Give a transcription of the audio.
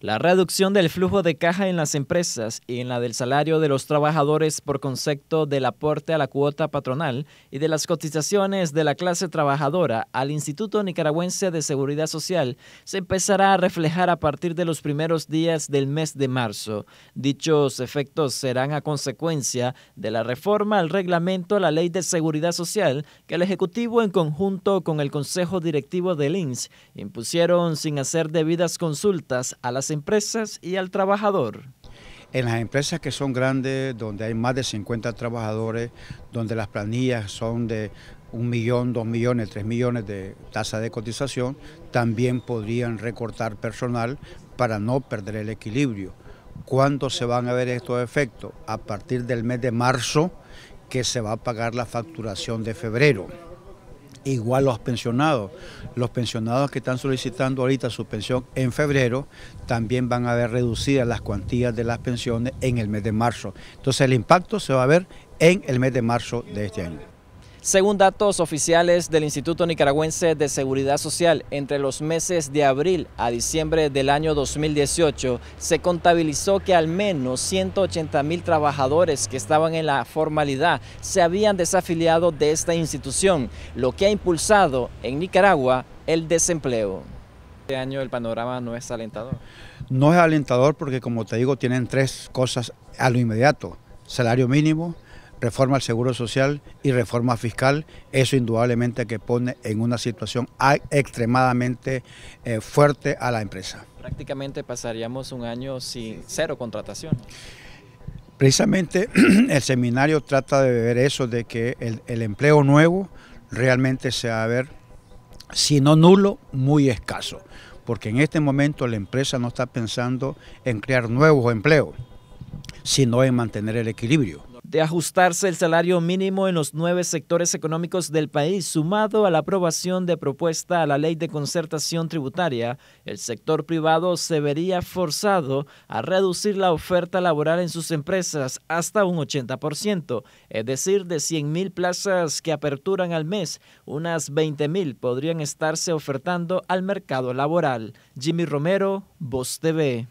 La reducción del flujo de caja en las empresas y en la del salario de los trabajadores por concepto del aporte a la cuota patronal y de las cotizaciones de la clase trabajadora al Instituto Nicaragüense de Seguridad Social se empezará a reflejar a partir de los primeros días del mes de marzo. Dichos efectos serán a consecuencia de la reforma al reglamento a la Ley de Seguridad Social que el Ejecutivo en conjunto con el Consejo Directivo del Lins impusieron sin hacer debidas consultas a las empresas y al trabajador? En las empresas que son grandes, donde hay más de 50 trabajadores, donde las planillas son de un millón, dos millones, tres millones de tasa de cotización, también podrían recortar personal para no perder el equilibrio. ¿Cuándo se van a ver estos efectos? A partir del mes de marzo que se va a pagar la facturación de febrero. Igual los pensionados, los pensionados que están solicitando ahorita su pensión en febrero, también van a ver reducidas las cuantías de las pensiones en el mes de marzo. Entonces el impacto se va a ver en el mes de marzo de este año. Según datos oficiales del Instituto Nicaragüense de Seguridad Social, entre los meses de abril a diciembre del año 2018 se contabilizó que al menos 180 mil trabajadores que estaban en la formalidad se habían desafiliado de esta institución, lo que ha impulsado en Nicaragua el desempleo. Este año el panorama no es alentador. No es alentador porque como te digo tienen tres cosas a lo inmediato, salario mínimo, reforma al Seguro Social y reforma fiscal, eso indudablemente que pone en una situación extremadamente eh, fuerte a la empresa. Prácticamente pasaríamos un año sin cero contratación. Precisamente el seminario trata de ver eso, de que el, el empleo nuevo realmente se va a ver, si no nulo, muy escaso, porque en este momento la empresa no está pensando en crear nuevos empleos, sino en mantener el equilibrio de ajustarse el salario mínimo en los nueve sectores económicos del país, sumado a la aprobación de propuesta a la ley de concertación tributaria, el sector privado se vería forzado a reducir la oferta laboral en sus empresas hasta un 80%, es decir, de 100.000 plazas que aperturan al mes, unas 20.000 podrían estarse ofertando al mercado laboral. Jimmy Romero, Voz TV.